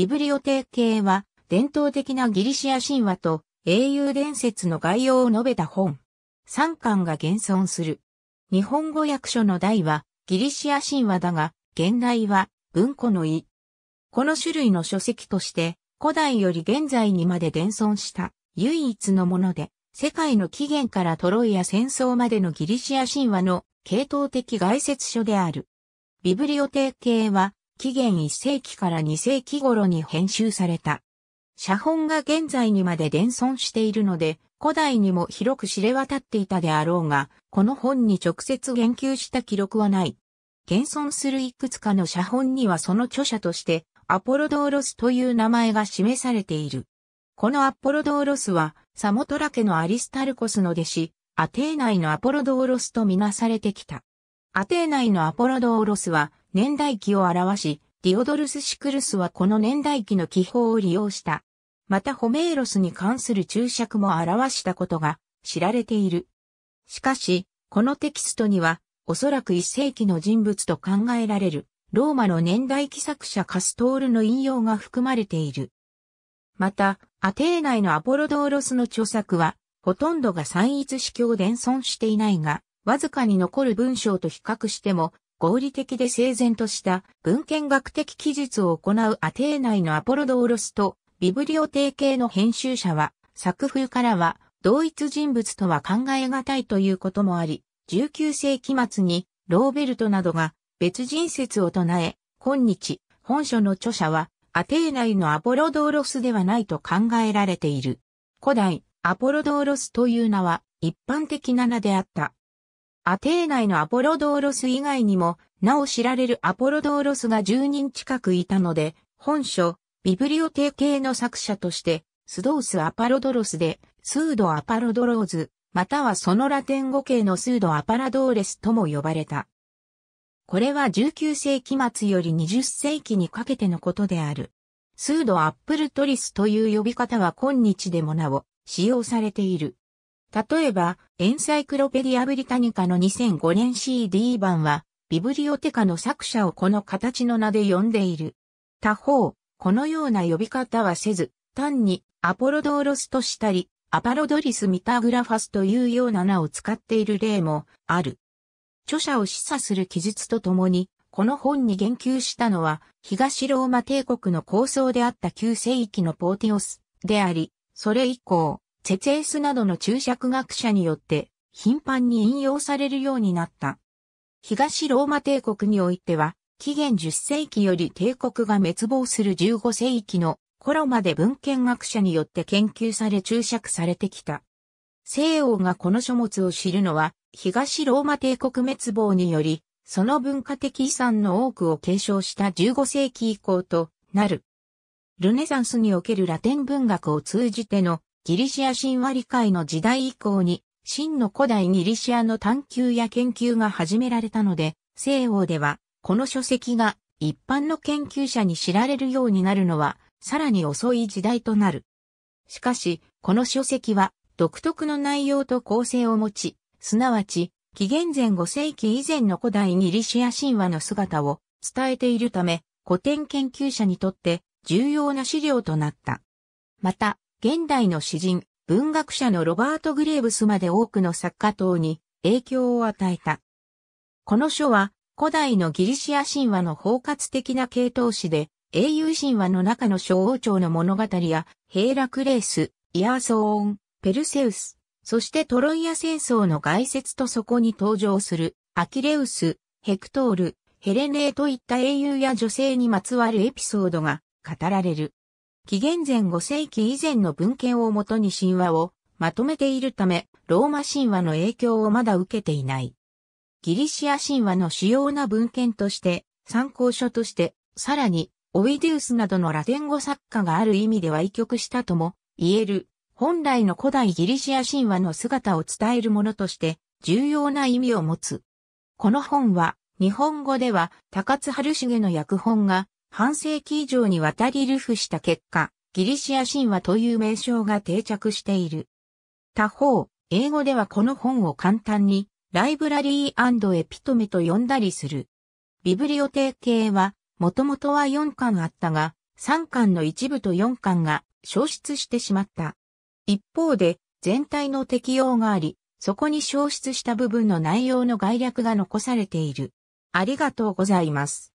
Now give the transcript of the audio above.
ビブリオテー系は、伝統的なギリシア神話と英雄伝説の概要を述べた本。3巻が現存する。日本語訳書の題はギリシア神話だが、現代は文庫の意。この種類の書籍として、古代より現在にまで伝存した唯一のもので、世界の起源からトロイア戦争までのギリシア神話の系統的概説書である。ビブリオテー系は紀元1世紀から2世紀頃に編集された。写本が現在にまで伝存しているので、古代にも広く知れ渡っていたであろうが、この本に直接言及した記録はない。現存するいくつかの写本にはその著者として、アポロドーロスという名前が示されている。このアポロドーロスは、サモトラ家のアリスタルコスの弟子、アテー内のアポロドーロスとみなされてきた。アテー内のアポロドーロスは、年代記を表し、ディオドルス・シクルスはこの年代記の記法を利用した。またホメーロスに関する注釈も表したことが知られている。しかし、このテキストには、おそらく一世紀の人物と考えられる、ローマの年代記作者カストールの引用が含まれている。また、アテーナイのアポロドーロスの著作は、ほとんどが三一司教伝存していないが、わずかに残る文章と比較しても、合理的で整然とした文献学的記述を行うアテー内のアポロドーロスとビブリオテー系の編集者は作風からは同一人物とは考え難いということもあり、19世紀末にローベルトなどが別人説を唱え、今日、本書の著者はアテー内のアポロドーロスではないと考えられている。古代、アポロドーロスという名は一般的な名であった。アテー内のアポロドーロス以外にも、なお知られるアポロドーロスが10人近くいたので、本書、ビブリオテー系の作者として、スドース・アパロドロスで、スード・アパロドローズ、またはそのラテン語系のスード・アパラドーレスとも呼ばれた。これは19世紀末より20世紀にかけてのことである。スード・アップルトリスという呼び方は今日でもなお使用されている。例えば、エンサイクロペディア・ブリタニカの2005年 CD 版は、ビブリオテカの作者をこの形の名で呼んでいる。他方、このような呼び方はせず、単にアポロドーロスとしたり、アパロドリス・ミタグラファスというような名を使っている例もある。著者を示唆する記述とともに、この本に言及したのは、東ローマ帝国の構想であった旧世紀のポーティオスであり、それ以降、設営スなどの注釈学者によって頻繁に引用されるようになった。東ローマ帝国においては、紀元10世紀より帝国が滅亡する15世紀の頃まで文献学者によって研究され注釈されてきた。西欧がこの書物を知るのは、東ローマ帝国滅亡により、その文化的遺産の多くを継承した15世紀以降となる。ルネサンスにおけるラテン文学を通じてのギリシア神話理解の時代以降に、真の古代ギリシアの探求や研究が始められたので、西欧では、この書籍が一般の研究者に知られるようになるのは、さらに遅い時代となる。しかし、この書籍は、独特の内容と構成を持ち、すなわち、紀元前5世紀以前の古代ギリシア神話の姿を伝えているため、古典研究者にとって重要な資料となった。また、現代の詩人、文学者のロバート・グレーブスまで多くの作家等に影響を与えた。この書は古代のギリシア神話の包括的な系統詩で、英雄神話の中の小王朝の物語や、ヘーラクレース、イアーソーン、ペルセウス、そしてトロイア戦争の外説とそこに登場する、アキレウス、ヘクトール、ヘレネーといった英雄や女性にまつわるエピソードが語られる。紀元前5世紀以前の文献をもとに神話をまとめているため、ローマ神話の影響をまだ受けていない。ギリシア神話の主要な文献として、参考書として、さらに、オイデウスなどのラテン語作家がある意味では異曲したとも言える、本来の古代ギリシア神話の姿を伝えるものとして、重要な意味を持つ。この本は、日本語では、高津春重の訳本が半世紀以上にわたり流布した結果、ギリシア神話という名称が定着している。他方、英語ではこの本を簡単に、ライブラリーエピトメと呼んだりする。ビブリオテー系は、もともとは4巻あったが、3巻の一部と4巻が消失してしまった。一方で、全体の適用があり、そこに消失した部分の内容の概略が残されている。ありがとうございます。